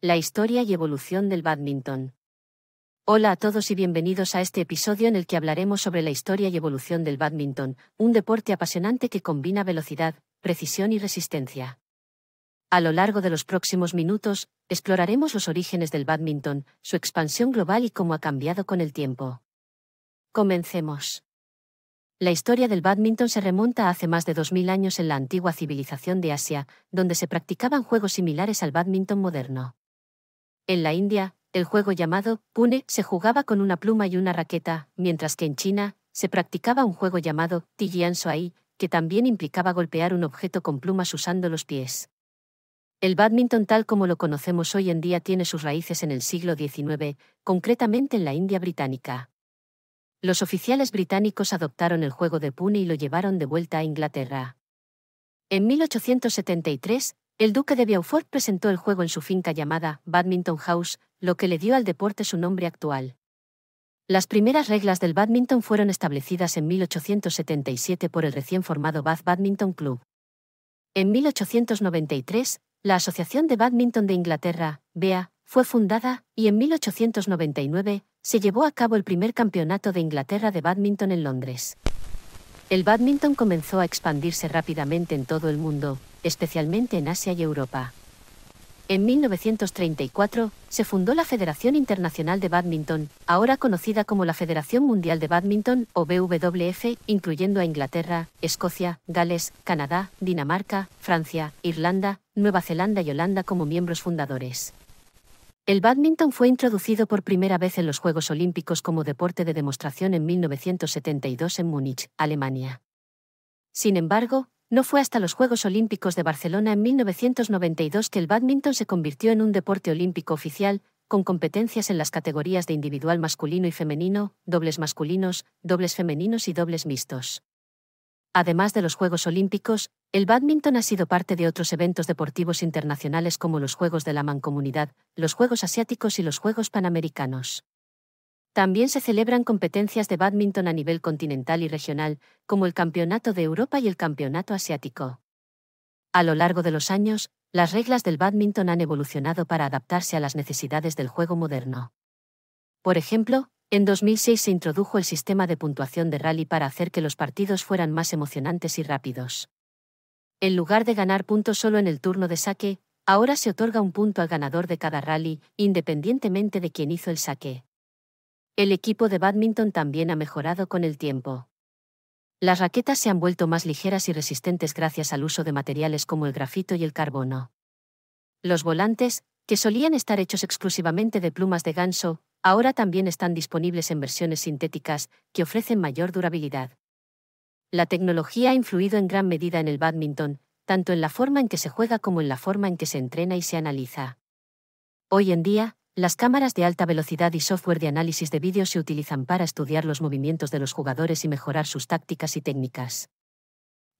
La historia y evolución del badminton. Hola a todos y bienvenidos a este episodio en el que hablaremos sobre la historia y evolución del badminton, un deporte apasionante que combina velocidad, precisión y resistencia. A lo largo de los próximos minutos, exploraremos los orígenes del badminton, su expansión global y cómo ha cambiado con el tiempo. Comencemos. La historia del badminton se remonta a hace más de 2.000 años en la antigua civilización de Asia, donde se practicaban juegos similares al badminton moderno. En la India, el juego llamado Pune se jugaba con una pluma y una raqueta, mientras que en China, se practicaba un juego llamado Tijian que también implicaba golpear un objeto con plumas usando los pies. El badminton tal como lo conocemos hoy en día tiene sus raíces en el siglo XIX, concretamente en la India británica. Los oficiales británicos adoptaron el juego de Pune y lo llevaron de vuelta a Inglaterra. En 1873, el duque de Beaufort presentó el juego en su finca llamada Badminton House, lo que le dio al deporte su nombre actual. Las primeras reglas del badminton fueron establecidas en 1877 por el recién formado Bath Badminton Club. En 1893, la Asociación de Badminton de Inglaterra, BEA, fue fundada y en 1899 se llevó a cabo el primer campeonato de Inglaterra de badminton en Londres. El badminton comenzó a expandirse rápidamente en todo el mundo, especialmente en Asia y Europa. En 1934 se fundó la Federación Internacional de Badminton, ahora conocida como la Federación Mundial de Badminton o BWF, incluyendo a Inglaterra, Escocia, Gales, Canadá, Dinamarca, Francia, Irlanda, Nueva Zelanda y Holanda como miembros fundadores. El badminton fue introducido por primera vez en los Juegos Olímpicos como deporte de demostración en 1972 en Múnich, Alemania. Sin embargo, no fue hasta los Juegos Olímpicos de Barcelona en 1992 que el bádminton se convirtió en un deporte olímpico oficial, con competencias en las categorías de individual masculino y femenino, dobles masculinos, dobles femeninos y dobles mixtos. Además de los Juegos Olímpicos, el bádminton ha sido parte de otros eventos deportivos internacionales como los Juegos de la Mancomunidad, los Juegos Asiáticos y los Juegos Panamericanos. También se celebran competencias de badminton a nivel continental y regional, como el Campeonato de Europa y el Campeonato Asiático. A lo largo de los años, las reglas del badminton han evolucionado para adaptarse a las necesidades del juego moderno. Por ejemplo, en 2006 se introdujo el sistema de puntuación de rally para hacer que los partidos fueran más emocionantes y rápidos. En lugar de ganar puntos solo en el turno de saque, ahora se otorga un punto al ganador de cada rally, independientemente de quién hizo el saque. El equipo de badminton también ha mejorado con el tiempo. Las raquetas se han vuelto más ligeras y resistentes gracias al uso de materiales como el grafito y el carbono. Los volantes, que solían estar hechos exclusivamente de plumas de ganso, ahora también están disponibles en versiones sintéticas que ofrecen mayor durabilidad. La tecnología ha influido en gran medida en el badminton, tanto en la forma en que se juega como en la forma en que se entrena y se analiza. Hoy en día, las cámaras de alta velocidad y software de análisis de vídeo se utilizan para estudiar los movimientos de los jugadores y mejorar sus tácticas y técnicas.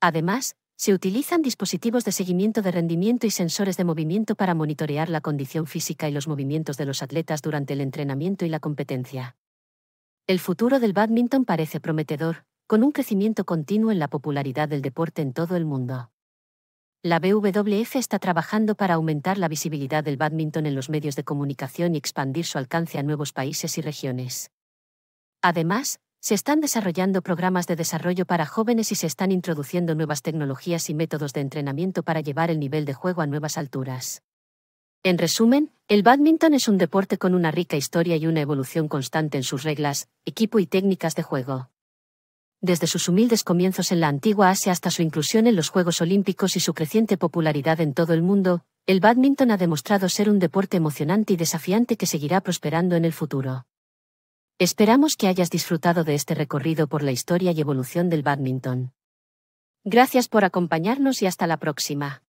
Además, se utilizan dispositivos de seguimiento de rendimiento y sensores de movimiento para monitorear la condición física y los movimientos de los atletas durante el entrenamiento y la competencia. El futuro del badminton parece prometedor, con un crecimiento continuo en la popularidad del deporte en todo el mundo. La BWF está trabajando para aumentar la visibilidad del badminton en los medios de comunicación y expandir su alcance a nuevos países y regiones. Además, se están desarrollando programas de desarrollo para jóvenes y se están introduciendo nuevas tecnologías y métodos de entrenamiento para llevar el nivel de juego a nuevas alturas. En resumen, el badminton es un deporte con una rica historia y una evolución constante en sus reglas, equipo y técnicas de juego desde sus humildes comienzos en la antigua Asia hasta su inclusión en los Juegos Olímpicos y su creciente popularidad en todo el mundo, el badminton ha demostrado ser un deporte emocionante y desafiante que seguirá prosperando en el futuro. Esperamos que hayas disfrutado de este recorrido por la historia y evolución del badminton. Gracias por acompañarnos y hasta la próxima.